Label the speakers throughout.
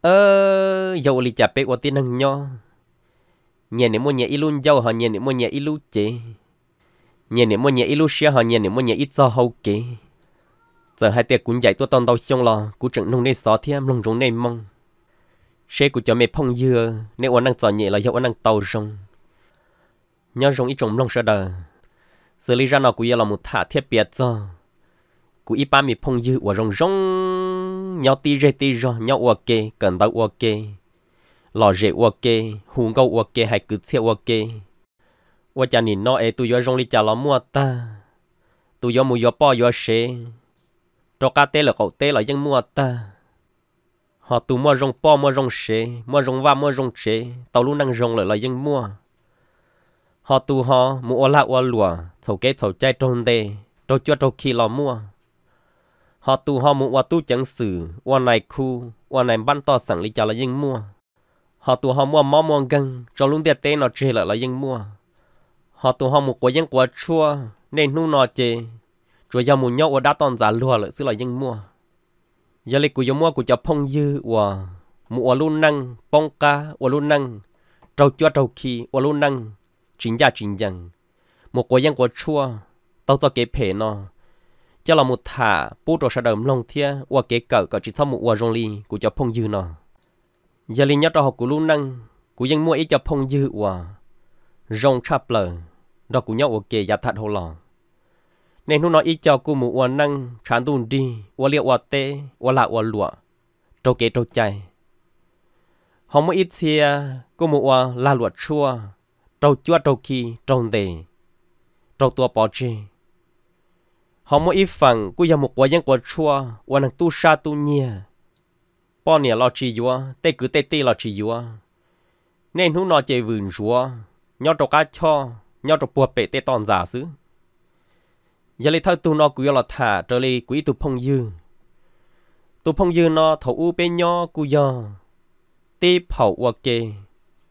Speaker 1: ờ dầu lì chả bê của tiền hằng nho nhà nếu mua nhà ilu dầu họ nhà nếu mua nhà ilu chế nhà nếu mua nhà ilu xe họ nhà nếu mua nhà ít do hậu kế giờ hai tiệc cũng dạy tôi toàn đầu xong lò cũng chẳng nông nên xó thêm lòng rồng nên mong xe của cho mẹ phong dưa nếu anh đang giỏi nhẹ là dầu anh đang tàu rồng nhớ rồng ít trồng lòng sợ đời xử lý ra nó cũng là một thả thiết biệt do cũng ít ba mẹ phong dưa của rồng rồng nhau ti rê ti rò nhau ua kê cần tao ua kê lò rê ua kê hùng gâu ua kê hay cứ xe ua kê ua cha nhìn nó ê tu yo rong li cha lo mua ta tu yo mua yo po yo xe cho cá tê là cậu tê là dân mua ta họ tu mua rong po mua rong xe mua rong va mua rong xe tao luôn năng rong lại là dân mua họ tu họ mua la ua lùa thầu kế thầu chai trong tê trâu chua trâu khi lo mua họ tu họ mụ và tu chẳng sử và này khu và này ban to sẵn lý cho là dân mua họ tu họ mua mò mua gần cho luôn tiệt tế nó chê lại là dân mua họ tu họ mụ của dân của chua nên nu nó chê rồi giờ mụ nhau và đã toàn giả lùa lại xứ là dân mua giờ lịch của dân mua của cho phong dư và mụ và luôn năng phong ca và luôn năng trâu chua trâu khi và luôn năng chính gia chính dân một của dân của chua tao cho kế phê nó cho là một thả bố trò sa đầm long thia qua kế cỡ cả chỉ thăm một qua rong li của cho phong dư nó. giờ li nhớ trò học của luôn năng của dân mua ý cho phong dư qua rong chắp lờ đó của nhau ok giả thật hồ lò nên nó nói ý cho cô một qua năng chán tuôn đi qua liệu qua tê qua lạ qua lụa trâu kế trâu chạy họ mới ít xia cô một qua la lụa chua trâu chua trâu khi trâu tề trâu tua bỏ chê họ mỗi ít phần cũng giờ một quả dân quả chua quả năng tu sa tu nhia bao nhiêu lo chi vua tê cứ tê tê lo chi vua nên hú nó chơi vườn chúa nhau trâu cá cho nhau trâu bùa bể tê tòn giả xứ giờ lấy thâu tu nó cứ là thả trở lấy quý tu phong dư tu phong dư nó thầu u bên nhau cứ giờ tê phẩu hoặc kê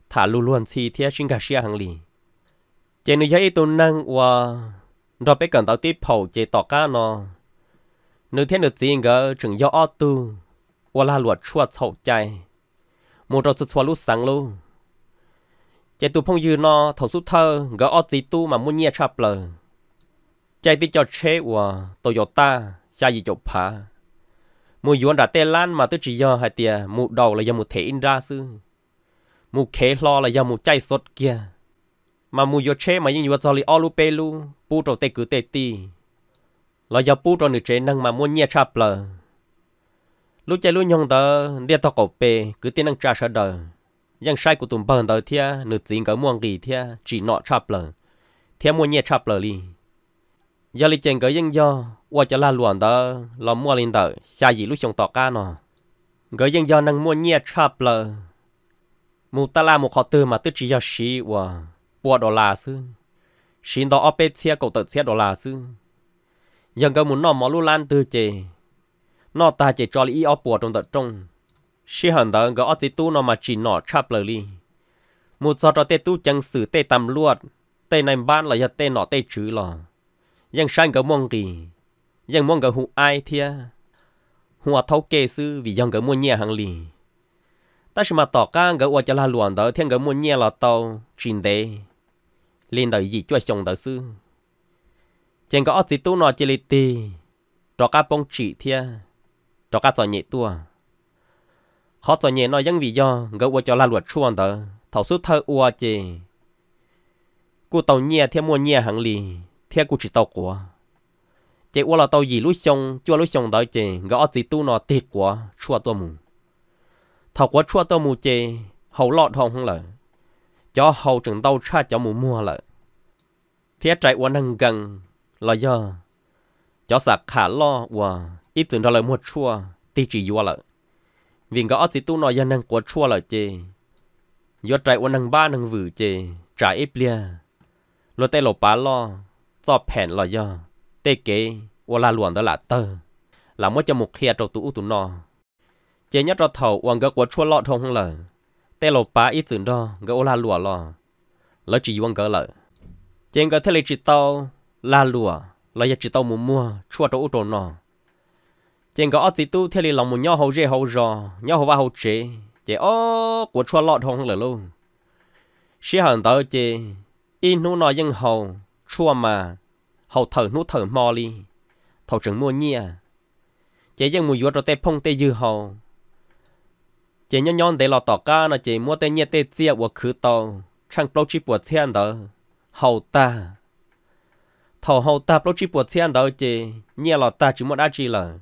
Speaker 1: thả lu luôn xì thiết sinh cả xe hàng lì chơi nữa giờ ít tu năng và rồi bé cần tao tiếp phẩu chế tỏ cá nó nữ thiên được gì ngờ chừng do o tu qua la luật chua chậu chạy một trò chua lúc sáng luôn chạy tụ phong dư nó thầu sút thơ gỡ o gì tu mà muốn nhẹ chập lờ chạy tí cho chế của tôi yo ta cha gì chụp phá mua yuan đã tê lan mà tôi chỉ do hai tia mụ đầu là do một thể in ra sư mụ khế lo là do một chay sốt kia mà mù yo chế mà những vật gì alu pe lu pu trâu tê cứ tê ti là giờ pu trâu nửa chế năng mà mua nhẹ chập lờ lúc chơi lúc nhong tờ đi tao cổ pe cứ tiên năng trả sợ đời những sai của tụm bờn tờ thia nửa chính cả mua gì thia chỉ nọ chập lờ thia mua nhẹ chập lờ li giờ li chèn cái yang do qua cho la luồn tờ là mua lên tờ xa gì lúc chồng tọ ca nọ cái yang do năng mua nhẹ chập lờ mù ta la một họ tư mà tức chỉ giờ xí qua bùa đô là sư xin đó ôp chia cậu tự chia đô là sư dân cơ muốn nó mỏ lu lan từ chè nó ta chỉ cho lý ở bùa trong tận trong xin hẳn đó ở ôp tu nó mà chỉ nó chắp lời li một cho cho tê tu chẳng xử tê tầm luột tê này ban là giờ tê nó tê chữ lò dân sang gỡ mong kỳ dân mong gỡ hụ ai thia hùa à thấu kê sư vì dân gỡ mua nhẹ hàng lì ta chỉ mà tỏ ca gỡ ôp cho là luồn đó thiên gỡ mua nhẹ là tàu chín đế lên đời gì cho chồng đời sư chẳng có gì tu nó chỉ lì tì trò cá bông chỉ thia trò cá trò nhẹ tua khó trò nhẹ nó vẫn vì do gỡ qua cho la luật chuông tờ thầu số thơ ua chê cô tàu nhẹ theo mua nhẹ hàng lì theo cô chỉ tàu của chê qua là tàu gì lối sông, chưa lối sông đợi chê gỡ gì tu nó tiệt của chua tua mù thầu của chua tua mù chê hậu lọt hồng không lời cho hầu trừng tàu cha cho mù mua lại thiết trái uốn hằng gần là do cho sạc khả lo và ít tưởng đó là mua chua tì chỉ vua lại vì có dị tu nói dân năng của chua lại chê do trái uốn hằng ba năng vử chê trả ít lia lo tê lộ bá lo cho phèn là do tê kế và là luồn đó là tơ là mới cho một khe trâu tụ tụ nó chế nhất cho thầu uang gỡ của chua lọ thông lời tê lộ bá ít chừng đó gỡ ô la lùa lo lỡ chỉ vong gỡ lợ trên gỡ thế lệ chỉ tao la lùa là giờ chỉ tao mua mua chua tao ô tô nọ trên gỡ ở chỉ tu thế lệ lòng một nhau hậu dê hậu rò nhau hậu ba hậu chế chế ô của chua lọt không lỡ luôn xí hận tao chế in nu nọ dân hậu chua mà hậu thở nu thở mò li thầu trưởng mua nhia chế dân mua vua cho tê phong tê dư hậu chỉ nhon nhon để lo tỏ ca nó chị mua tên nhiệt tê chia của khứ tàu chẳng bao chi bùa thiên đó hậu ta thầu hậu ta bao chi bùa thiên đó chị nhiệt lo ta chỉ muốn ăn gì là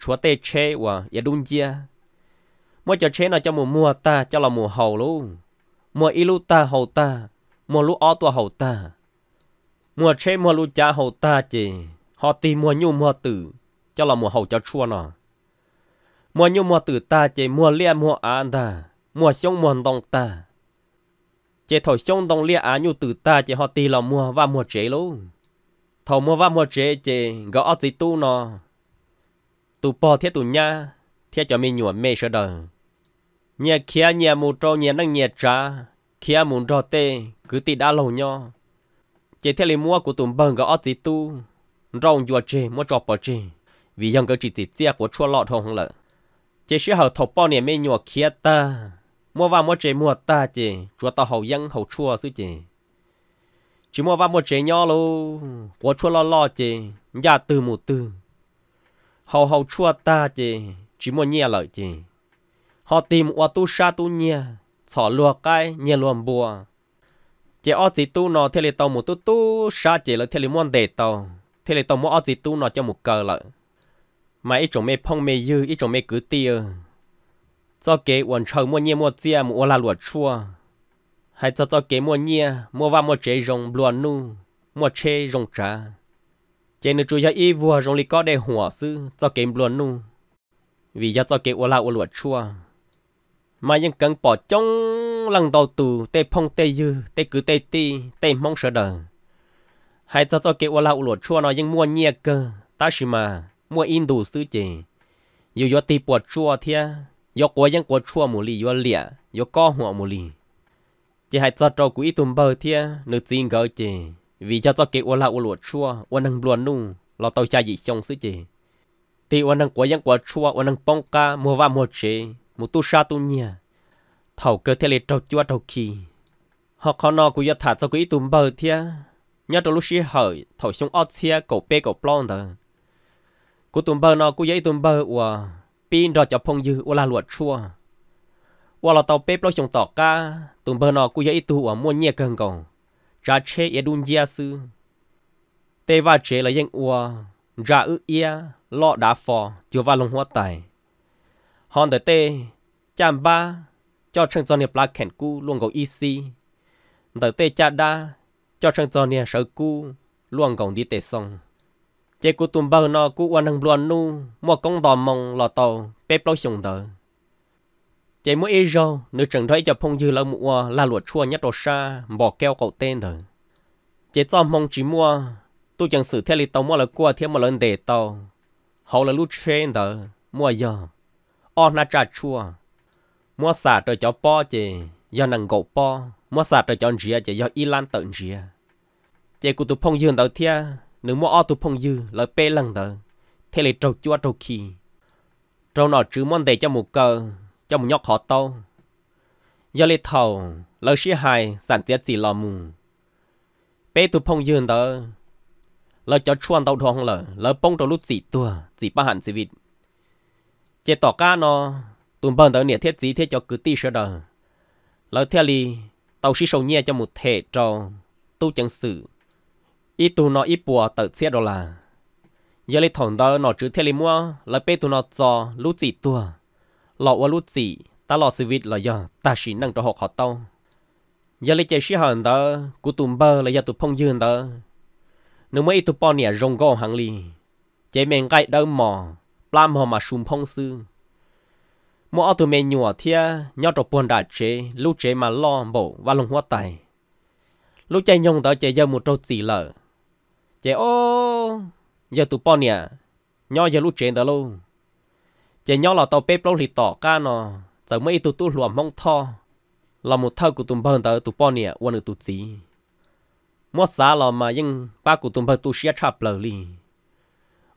Speaker 1: chúa tê chế và ya đun chia mua cho chế nó cho mùa mua ta cho là mùa hậu luôn mua ilu ta hậu ta mua lu o tua hậu ta mua chế mua lu cha hậu ta chị họ tìm mua nhu mua tử cho là mùa hậu cho chua nó mua nhiêu mua từ ta chỉ mua lia mua ăn ta mua xong mua đồng ta chỉ thổi xong đồng lia ăn nhau từ ta chỉ họ tì là mua và mua chế luôn thầu mua và mua chế chỉ gõ ở gì tu nó tu po thiết tu nha thiết cho mình nhuộm mê sợ đờ nhẹ kia nhẹ mù trâu nhẹ năng nhẹ trà kia mù trâu tê cứ tì đã lâu nhau chỉ theo lý mua của tụm bằng gõ gì tu rong dùa chê mua trò bỏ chê vì dân cơ chỉ tì của chua lọt hông lợi chỉ sĩ hậu thầu bao niệm mê nhọ kia ta mua vào mua chế mua ta chỉ chúa tao hậu dân hậu chúa sư chỉ chỉ mua vào mua chế nhỏ lô của chua lo lo chỉ nhà từ mù từ hậu hậu chúa ta chỉ chỉ mua nhẹ lợi chỉ họ tìm qua tu sa tu nhẹ xỏ lùa cái nhẹ luồng bùa chỉ ở chỉ tu nó thề là tàu một tu tu sa chỉ là thề là muốn để tàu thề là tàu mua ở chỉ tu nó cho một cờ lợi mà ít trồng mê phong mê dư ít trồng mê cứ tiêu cho kế quần trời mua nhia mua chia mua là lụa chua hay cho cho kế mua nhia mua vào mua chế rồng luồn nu mua chế rồng trà chế nữ chú cho y vua rồng lì có để hùa sư cho kế luồn nu vì do cho kế ua là ua lụa chua mà những cần bỏ trong lăng đầu tù tê phong tê dư tê cứ tê ti tê mong sợ đời hay cho cho kế ua là ua lụa chua nó những mua nhia cơ ta xì mà mua in đủ sư chê yêu yo ti chua thia yo quá yang quá chua mù yo lìa yo co hoa mù li chỉ hai trâu quý tùm bờ thia nữ xin gỡ chê vì cho cho kế ô la ô lụa luồn nu lo tàu cha dị trong sư chê thì ô năng quá yang quá chua ô năng bông ca mua va mua chê mua tu tu nhia thầu cơ thể lệ trâu chua trâu kỳ họ khó nọ cũng ya thả cho quý tùm bờ thia nhớ trâu lúc xí hở thầu xuống ót thia cổ bê cổ plon đó cú tụm bờ nó cú giấy tụm bờ ủa pin đó cho phong dư ủa là luật chua ủa là tàu bếp lo chồng tỏ ca tụm bờ nó cú giấy tụ ủa mua nhẹ cần cầu ra chế yết đun gia sư tê va chế là dân ủa ra ư ia lọ đá phò chưa va lồng hoa tài hòn tới tê chạm ba cho chân cho niệm lá khèn cu luôn gầu y si tới tê cha đa cho chân cho niệm sợ cu luôn gầu đi tê xong chế cú tùm bờ nó cú quan hàng luôn nu mua công đò mong lò tàu bếp lâu sùng tờ chế mua ý rau nữ trần thấy cho phong dư lâu mua là luật chua nhất đồ xa bỏ keo cậu tên tờ chế cho mong chỉ mua tu chẳng sử theo lịch tàu mua là qua thêm một lần để tàu hậu là lúc trên tờ mua giờ on na trà chua mua xả trời cho po chế do nàng gậu po mua xả trời cho rìa chế do y lan tận rìa chế cú tụ phong dư tàu thia นึ่งมออตุพงยืเลยเป้ลังเดอเทเลตจจัวตจคีตรงนอจื้อมันเดจะหมูเกอจะหมูยอกขอโตยาเลทเอาเลยชี้หายสันเจียจีลอมู เป้ตุพงยืนเดอเลยจอดชวนเต้าทองเลยเลยป้องตัวลุสีตัวสีประหันสีวิต เจต่อก้านอ ตุนเบิ่นเดอเนี่ยเทสีเทีจอกึตี้เชดเลยเทลีเต้าชี้โซเนียจะหมูเทจอตู้จังสื่อ ít tụ nó ít bùa tự xe đô là giờ lấy thòng đó nó chữ theo mua là bê tu nó cho lút chỉ tua lọ qua lút chỉ ta lọ sự việc là giờ ta chỉ năng cho học họ tao giờ lấy chơi sĩ hòn đó cú tụm bơ là giờ tụ phong dương đó nếu mấy tụ bọn nè rong gò hàng lì chế mèn cái đâu mò plam họ mà sum phong sư mua ô tô mình nhua thia nhau trộn buồn đại chế lút chế mà lo bộ và lùng hoa tài lúc chạy nhông đó chạy giờ một trâu xì lở chế ô giờ tụ bọn nè nhau giờ lúc trên đó luôn chế nhau là tàu bếp lâu thì tỏ ca nó giờ mấy tụ tụ luồng mong tho là một thơ của tụm bơn tới tụ bọn nè uốn được tụ gì mua xá là mà nhưng ba của tụm bơn tụ xia chạp lờ li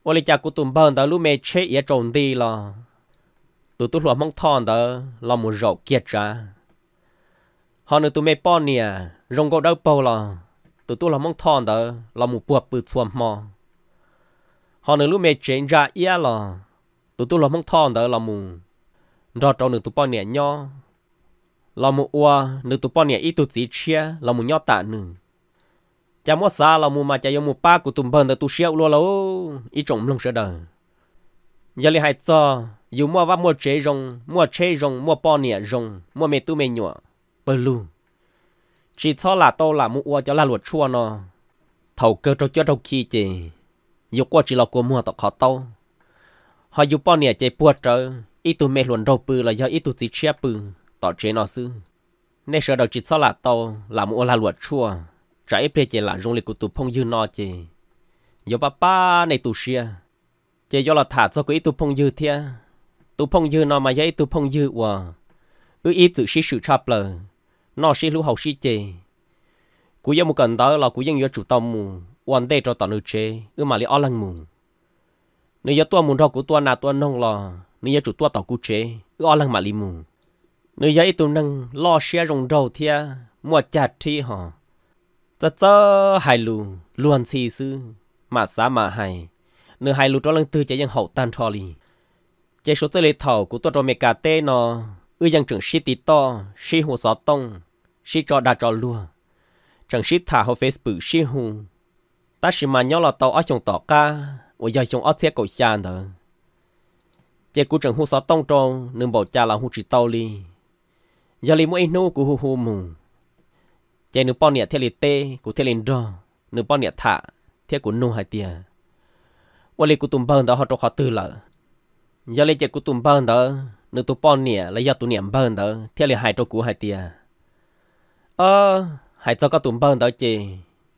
Speaker 1: ô lì cha của tụm bơn tới lúc mẹ chế yết trộn đi là tụ tụ luồng mong tho đó là một rậu kiệt ra họ nữa tụm mẹ bọn nè rong gỗ đâu bao là tụi tôi là mong thon đó là một buộc bự xuồng mò họ nữa lúc mẹ chuyện ra ia là tụi tôi là mong thon đó là một rồi trong nữa tụi bao nhẹ nhau là một ua nữa tụi bao nhẹ ít tụi chỉ là một nhau tạ nữa cha mua là một mà cha yêu một ba của tụi bần đó tụi xéo luôn lâu ít trộm lông sợ đời giờ lại hai cho dù mua vắt mua chế rong mua chế rong mua bao nhẹ rong mua mẹ tụi mẹ nhỏ bơ luôn chỉ cho là tô là mua cho là luật chua nó thầu cơ cho cho đâu khi chị dục qua chỉ là của mua tọt khó tao, họ dục bao nhiêu chị buộc trở ít tụ mẹ luôn đầu bự là do ít tụ chị chia bự tọt chế nó sư nên sợ đầu chỉ cho là tô là mua là luật chua trái ít bề chị là dùng lịch của tụ phong dư nó chị dục ba ba này tụ xia chị do là thả cho cái ít tụ phong dư thia tụ phong dư nó mà giấy tụ phong dư wa ư ít tự sĩ sự chập lờ nó sẽ lưu hậu sĩ chê cú dân một cần đó là cú dân yêu chủ tâm mù quan đề cho tận nữ chê ư mà li ở lăng mù nếu giờ tua muốn rau của tua nà tua nông là nếu giờ chủ tua tàu cú chê ư ở lăng mà li mù nếu giờ ít tu năng lo xe rồng rau thia mua chặt thi họ chớ chớ hài lù luôn xì sư mà xá mà hài, nếu hài lù cho lăng tư chạy dân hậu tàn cho li chạy số tới lấy thầu của tua cho mẹ cà tê nó ư dân trưởng sĩ tí to sĩ hồ gió tông sĩ cho đa cho lùa chẳng sĩ thả hồ facebook sĩ hùng ta sĩ mà nhau là tàu ở trong tỏ ca và giờ trong ở thế cầu xa nữa chế cú chẳng hú xó tông tròn nương bảo cha là hú chỉ tàu li giờ li mỗi nô cú hú hú mù chế nương bao nhiêu thế li tê cú thế lên đo nương bao nhiêu thả thế cú nô hai tia và li cú tụm bơn đó họ trò khó tư lợ giờ li chế cú tụm bơn đó nương tụm bao nhiêu là giờ tụm niệm bơn đó thế li hai trò cú hai tia ờ hãy cho có tụm bơn đó chị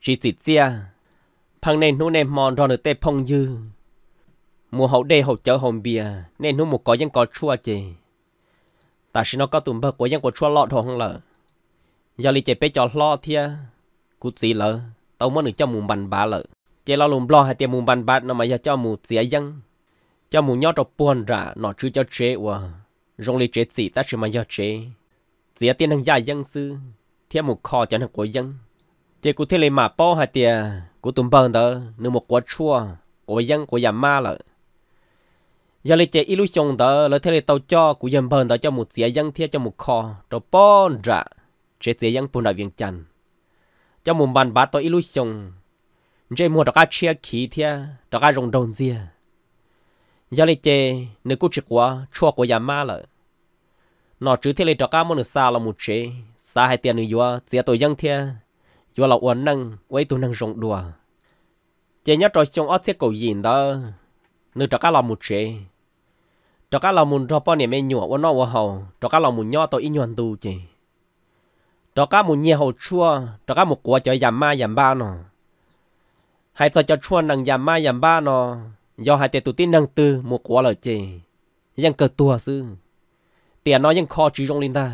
Speaker 1: chị chị chia phăng nên nu nên mòn rồi tê phong dư mùa hậu đê hậu chở hồng bìa nên nu một có dân có chua chị ta xin nó có tụm bơ của dân có chua lọt không lợ giờ lì chị bé cho lo thia cút gì lợ tao mới được cho mùng bàn bá lợ chị lo lùm lo hay tiền mùng bàn bá nó mà giờ cho mù xía dân cho mù nhót đọc buồn ra nó chưa cho chế ua rong lì chế gì ta xin mà giờ chế xía tiền thằng già dân sư theo một kho chẳng hạn của dân chỉ cụ thể lấy mà bỏ hai tia của tụm bần đó nếu một quả chua của dân của nhà ma là giờ lấy chế illusion đó là thế lấy tàu cho của dân bần đó cho một dĩa dân theo cho một kho rồi bỏ ra chế dĩa dân bùn đại viên chăn cho một bàn bát tàu illusion chế mua đó cá chia khí theo đó cá rồng đồng dĩa giờ lấy chế nếu cụ chỉ quả chua của nhà ma là nó chữ thế lấy đó cá muốn được sao là một chế xa hai tiền nữa giờ tôi dân thia giờ là uốn năng quay tôi năng rộng đùa chỉ nhớ trò chung ót thiết cầu nhìn đó nữ trò cá lòng một chế trò cá lòng một trò bao niệm em nhọ uốn nó uốn hầu trò cá lòng một nhọ tôi in nhuận tu chị trò cá một nhẹ hậu chua trò cá một quả chơi giảm ma giảm ba nó hai trò cho chua năng giảm ma giảm ba nó do hai tiền tôi tin năng tư một quả lợi chị ยัง cờ tua sư tiền nó nó ยัง khó chỉ rong linh ta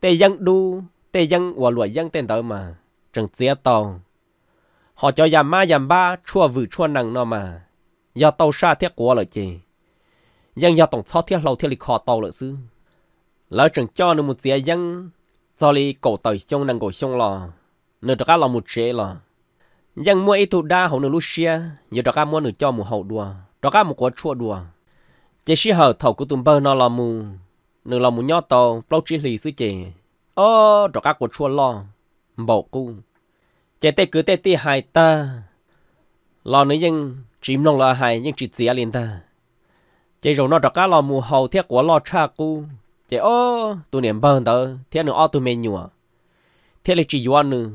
Speaker 1: tê dân đu tê dân và lụa dân tên tới mà chẳng dễ tàu họ cho yam ma yam ba chua vự chua nặng nó mà giờ tàu xa thiết của lợi chị dân giờ tổng sao thiết lâu thiết lịch họ tàu lợi sư lỡ chẳng cho nó một dễ dân do li cổ tới trong nặng cổ trong lò nửa đó là một chế lò dân mua ít thủ đa hậu nửa lúc lucia giờ đó mua nửa cho một hậu đùa đó một quả chua đùa chỉ sĩ hở thầu của tụm bơ nó là mù nửa lòng muốn nhọ tàu bao chi lì sư chè ô trò các cuộc chua lo bầu cu chè tê cứ tê tê hai ta lo nữa nhưng chìm nông là hai nhưng chỉ dĩa liền ta chè rồi nó trò các lo mù hầu thiết của lo cha cu chè ô tụi niệm bơn tớ thiết nữa ô tụi mày nhùa thiết là chỉ yuan nữa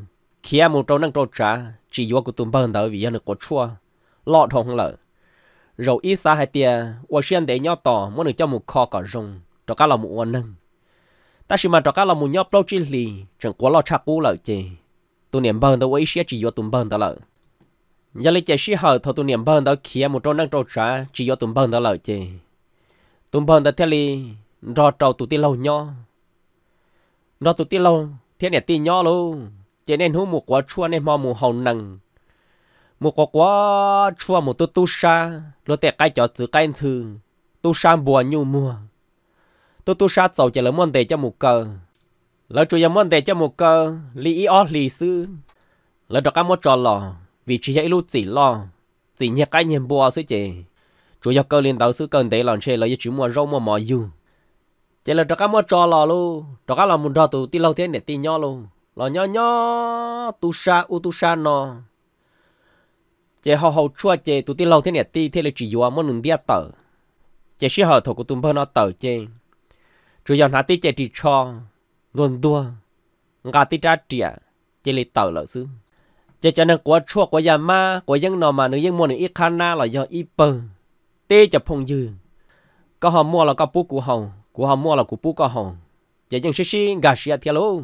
Speaker 1: khi em một trâu năng trâu trả chỉ yuan của tụi bơn tớ vì nó cuộc chua lo thong lợ rồi ít xa hai tia, Washington để nhau tỏ muốn được cho một kho cả rồng cho cá là một quan năng ta chỉ mà cho cá là một nhóc đâu chỉ lì chẳng quá lo cha cú lợi chê tu niệm bơn tao ấy sẽ chỉ do tụm bơn tao lợi giờ lấy chè sĩ hở thôi tu niệm bơn tao kia một trong năng trâu trả chỉ do tụm bơn tao lợi chê tụm bơn tao theo lì rò trâu tụt tiền lâu nhó rò tụt tiền lâu thế này ti nhó luôn cho nên hú một quả chua nên mò mù hồng nằng một quả quả chua một tu tu sa rồi tẹt cái chó chữ cái thư tu sa bùa nhu mua tôi tôi sát sầu chỉ là món đề cho một cờ lỡ chủ món đề cho một cờ lý ý ó lý sư lỡ đọc cái mốt trò lò vì chỉ dạy lúc chỉ lo chỉ nhẹ cái nhiệm bùa sư chị chủ yếu cơ liên đầu sư cần để làm chơi lỡ chỉ mua rau mua mò dù chỉ là đọc cái mốt trò lò luôn đọc cái là một trò tụ ti lâu thế để ti nhỏ luôn lò nhỏ nhỏ tu sa u tu sa nó chế họ hậu chua chế tụi ti lâu thế này ti thế là chỉ dùa món nướng đĩa tờ chế sĩ họ thổ của tụi bơ nó tờ chế chú dòng hạt tí chạy trì cho luôn đua ngà tí trả trịa chạy lì tờ lợi xứ chạy cho nâng của chua của nhà ma của dân nọ mà nữ dân mua nữ ít khả na là do ít bờ tê chập phong dư có họ mua là có bú của hồng của họ mua là của bú có hồng chạy dân xí xí gà xí à thia lô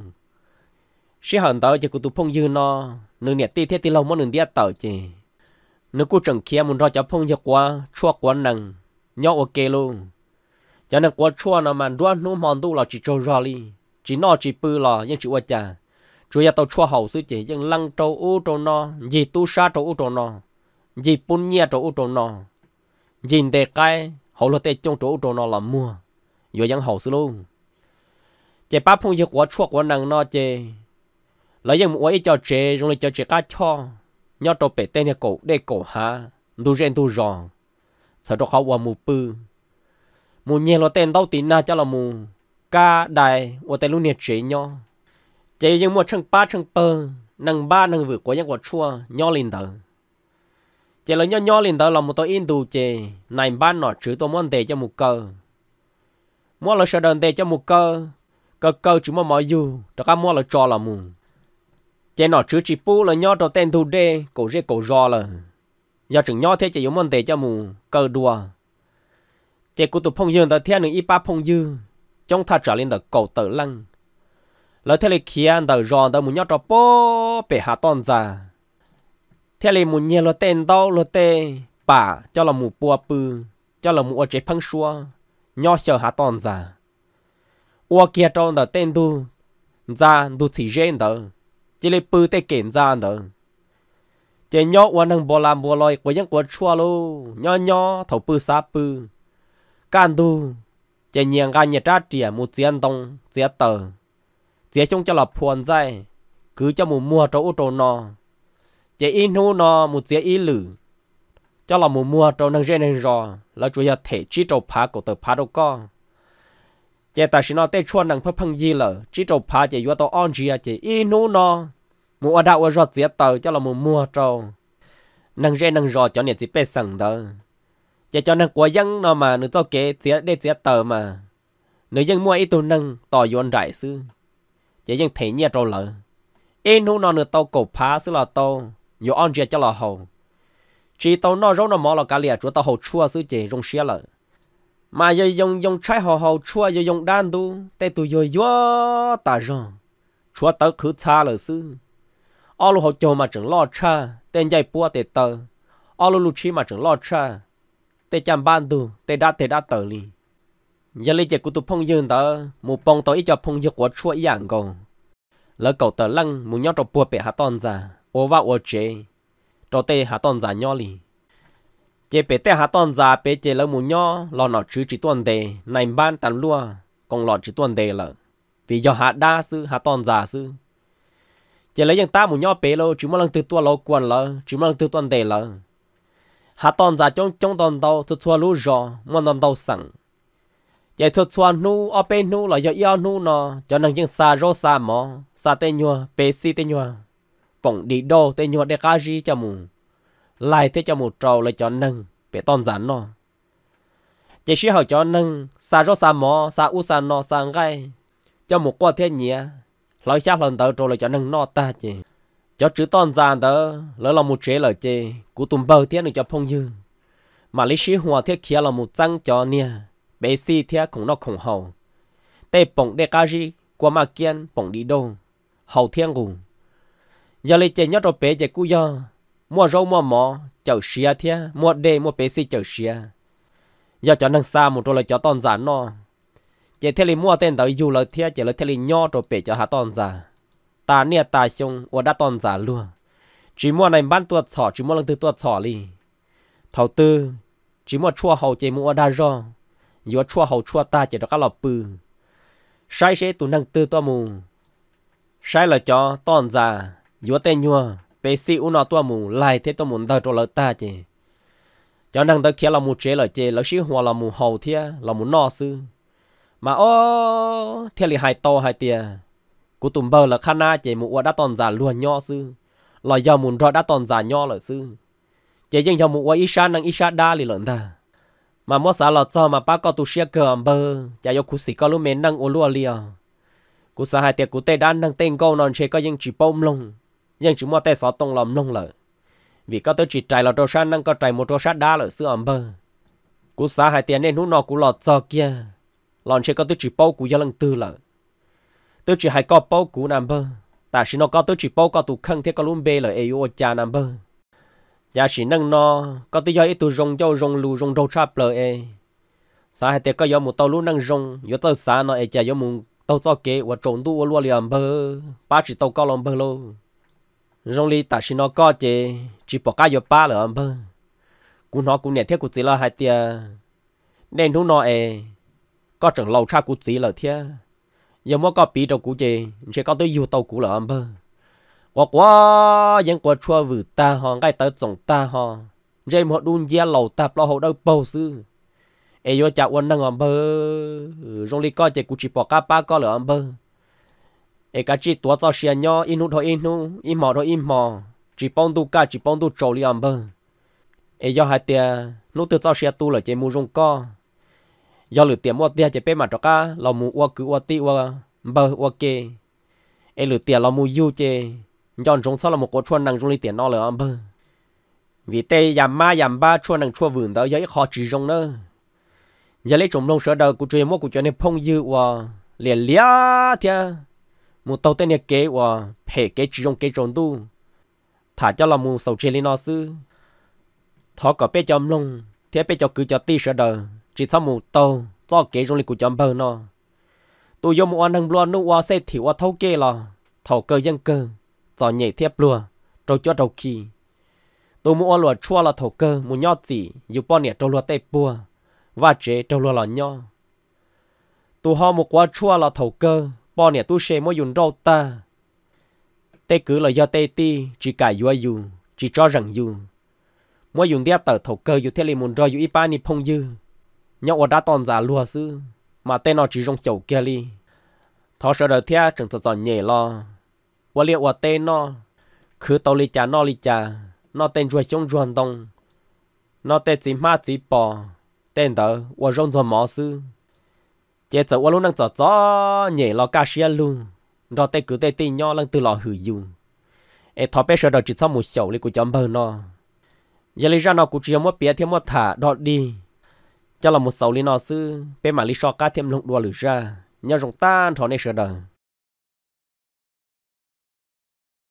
Speaker 1: xí hòn tàu chạy của tụ phong dư nó nữ nẹt tê thế tê lâu món nữ đĩa tờ chạy nữ cô trần kia muốn ra chập phong dư quá chua quá nằng nhau ok luôn cho nên quá chua nó mà đoan nó mòn tu là chỉ trâu ra đi chỉ nó chỉ bự là nhưng chỉ qua chả chủ nhà tàu chua hậu sư chỉ nhưng lăng trâu u trâu nó gì tu sa trâu u trâu nó gì bún nhia trâu u trâu nó nhìn đề cái hậu lo tê trong trâu u trâu nó là mua vừa dân hậu sư luôn chỉ ba phong yêu quá chua quá nặng nó chỉ lấy dân mua ít cho chế rồi cho chế cá cho nhau trâu bể tên nhà cổ để cổ ha đủ rèn đủ ròn sợ trâu khó qua mù bự mù nhẹ lo tên tao tín na cho là mù ca đài ô tên luôn nhiệt chế nhau chế những mua chân ba chân bơ nâng ba nâng vượt của những quả chua nhau lên tờ chế là nhau nhau lên tờ là một tôi in đủ chế này ba nọ chữ tôi muốn để cho một cơ mua là sợ đơn để cho một cơ cơ cơ chỉ mà mọi dù cho các mua là cho là mù chế nọ chữ chỉ pu là nhau cho tên thu đê cổ rê cổ rò là giờ chừng nhau thế chỉ giống muốn để cho mù cơ đùa chế cụ tụ phong dương tờ thiên nữ y ba phong dư trong thật trở lên tờ cầu tử lăng lỡ thế lì kia tờ ròn tờ muốn nhó trò bố bể hạ toàn già thế lì muốn nhẹ lỡ tên đâu lỡ tê bà cho là mù bùa bư cho là mù ở chế phăng xua nhau sợ hạ toàn già ua kia trong tờ tên tu ra tu chỉ riêng tờ chỉ lì bư tê kiện ra tờ chế nhau ua năng bò làm bò lòi của những của chua lô nhau nhau thầu bư xa bư can tu chỉ nhiên gan nhiệt trát trẻ một chiến tông chiến tờ chiến trong cho là phuần dây cứ cho mù mua trâu trâu nọ chỉ in hô nọ một chiến y lử cho là mù mua trâu năng gen năng rò là chủ yếu thể chỉ trâu phá của tờ phá đâu có chỉ ta xin nó tê chuan năng phật phăng gì lờ chỉ trâu phá chỉ yếu tàu on gì chỉ in hô nọ mù ở đạo ở rọt chiến tờ cho là mù mua trâu năng gen năng rò cho nhiệt chỉ bê sằng đó chỉ dạ cho nên của dân nó mà nửa cho kế sẽ để sẽ tờ mà nửa dân mua ít tu nâng tỏ yon rải sư chỉ dạ dân thấy nhẹ trâu lợ em hú nó nửa tàu cổ phá sư là tàu yo on chia cho là hầu chỉ tàu nó rong nó mò là cá lìa chỗ tàu hầu chua sư chỉ rong xia lợ mà giờ dùng dùng trái hầu hầu chua giờ dùng đan tu để tu yo yo ta rong chua tớ khứ cha lợ sư ao lu hầu cho mà chẳng lo cha tên dây bua tê tờ ao lu lu chi mà chẳng lo cha tê chăm ban tu tê đa tê đa tờ li giờ lấy chè của tu phong dương tờ mù bông tờ ít cho phong dương của chua yàng cầu lỡ cầu tờ lăng mù nhau trò bùa bẹ hạ tôn ra ô vào ô chế trò tê hạ tôn ra nhau li chế bẹ tê hạ tôn ra bẹ chế lỡ mù nhau lo nọ chứ chỉ tuần đề này ban tàn lua còn lọ chỉ tuần đề lỡ vì do hạ đa sư hạ tôn ra sư chè lấy dân ta mù nhau bẹ lô chỉ mà lần từ tua lô quần lỡ chỉ mà lần từ tuần đề lỡ hạ tòn giả trong trong tòn đầu cho chua lú rò mà tòn đầu sẵn vậy cho chua nu ở bên nu là do yêu nu nó cho năng những xa rô xa mò xa tên nhua bê si tên nhua bỗng đi đâu tên nhua để cá gì cho mù lại thế cho mù trâu lại cho năng bê tòn giả nó chỉ sĩ hậu cho nâng xa rô xa mò xa u xa nó xa ngay cho một qua thế nhỉ lão chắc lần đầu rồi là cho nâng nó ta chứ cho chữ toàn già đó lỡ là một chế lời chê cú tùm bờ thiết được cho phong dư mà lý sĩ hòa thiết kia là một răng cho nia bé si thiết cũng nó khủng hầu tê bổng đê ca gì qua mà kiên bổng đi đâu hầu thiên ngủ giờ lấy chê nhớ rồi bé chê cú do mua rau mua mỏ chở xia thiết mua đê mua bé si chở xia giờ cho nâng xa một rồi là cho toàn già nó chê thiết lý mua tên tới dù lời thiết chê lời thiết lý nho rồi bé cho hạ toàn già ta เนี่ยตาชงอวดาตอนจ่าลัวจีมัวในบ้านตัวฉอจีมัวลังตือตัวฉอลีเท่าตือจีมัวชั่วเขาเจมัวดาจอยัวชั่วเขาชั่วตาเจดก็หลับปือใช้เชตุนังตือตัวมูใช้ละจอตอนจ่ายัวเตยัวเปซีอุนอตัวมูไล่เทตัวมูเดาตัวเลตาเจจอนังตะเคียเรามูเจละเจแล้วชื่อหัวเรามูเฮาเทียเรามูนอซื้อมาโอ้เทียลีหายโตหายเตีย Cô tùm bờ là khá na chế mụ đã toàn già luôn nho sư. Là giờ muốn rõ đã toàn già nho là sư. Chế dân giờ mụ ít isha năng isha xa đa lì lợn ta. Mà mô xá lọt cho mà bác có tu xe cờ ẩm bờ. Chả yếu cú xí có lúc mê năng ô lùa lìa. Cú xa hai tiệc cú tê đan năng tên câu non chế có dân chỉ bông lông. Dân chỉ mua tê xó tông lòng lông lợi. Vì có tới chỉ trái là trô sát năng có trái một trô sát đa lợi sư ẩm bờ. Cú xa hai tiệc nên hút nọ cú lọt cho kia. Lòn chế có tới chỉ bông cú gia lăng tư lợi tôi chỉ hay có bao cú nằm bơ tại chỉ nó có tôi chỉ bao có tụ khăn thế có luôn bê là ai ô cha nằm bơ nhà chỉ nâng nó có tôi do ít tụ rong cho rong lù rong đầu trap lờ e sao hai thế có do một tàu lũ nâng rong do tàu sa nó ai cha do một tàu cho kế và trộn tu luôn liền bơ ba chỉ tàu có lòng bơ luôn rong lì tại chỉ nó có chế chỉ bỏ cá do ba là bơ cú nó cũng nè thế cú chỉ là hai tia nên thú nó e có chẳng lâu cha cú chỉ là thế giờ mua có bị đầu cũ chơi, sẽ có tới yêu tàu cũ là âm bơ quá quá dân quá chua vừa ta ho, ngay tới tổng ta ho, rồi họ đun gia lầu tạp lo hậu đâu bầu sư ai vô chào quân đang âm bơ rong li có chơi cũng chỉ bỏ cá ba có là âm bơ ai cá chỉ tua cho xe nhỏ in hút thôi in hút in mỏ thôi in mỏ, chỉ bông tu cá chỉ bông tu trâu li âm bơ ai vô hai tia nút từ cho xe tu là chơi mua rong co do lử tiền mua tiền chỉ bé mà cho cá lo mu qua cứ qua ti qua bơ qua kê e lử tiền lo mu du chê nhọn chúng sau là một cô chuan năng trong lì tiền nó âm bơ, vì tê yam ma yam ba chuan năng chua vườn đó giấy khó chỉ trong nữa giờ lấy trộm lông sợ đầu của chuyện mua của chuyện này phong dư qua liền lia thia một tàu tên này kế qua phe kế chỉ trong kế trộn tu thả cho là mu sầu chê lên nó sư thọ có bé chấm lông thế bé cho cứ cho ti sợ đầu chỉ sao một tàu cho kế trong lịch của chấm bờ nó tôi dùng một anh luôn nước hoa xe thì hoa thâu kê là thầu cơ dân cơ cho nhảy thiếp luôn trâu cho đầu kỳ tôi mua luôn chua là thầu cơ một nhót gì dù bọn nè trâu luôn tê bùa và chế trâu luôn là nhọ tôi ho một quả chua là thầu cơ bọn nè tôi xe mua dùng rau ta tê cứ là do tê ti chỉ cả dù dù chỉ cho rằng dù mua dùng đeo tờ thầu cơ dù thế liền muốn rồi dù ít ba nịp phong dư nhau ở đã toàn giả lùa sư mà tên nó chỉ trong chậu kia li thọ sợ đời thea chẳng thật giòn nhẹ lo và liệu ở tên nó cứ tàu li cha nó li cha nó tên ruồi trong ruồi đông nó tên chỉ ma chỉ bò tên đó và rong rong mỏ sư chết sợ và luôn đang sợ gió nhẹ lo ca xia luôn đó tên cứ tên tin nhau lăng từ lò hử dùng ê thọ bé sợ đời chỉ sau một chậu li của chấm bờ nó giờ lý ra nó cũng chỉ một bé thêm một thả đọt đi cho là một sầu lý nó sư bên mà lý so cá thêm lộng đua lửa ra nhờ rồng ta thọ này sửa đời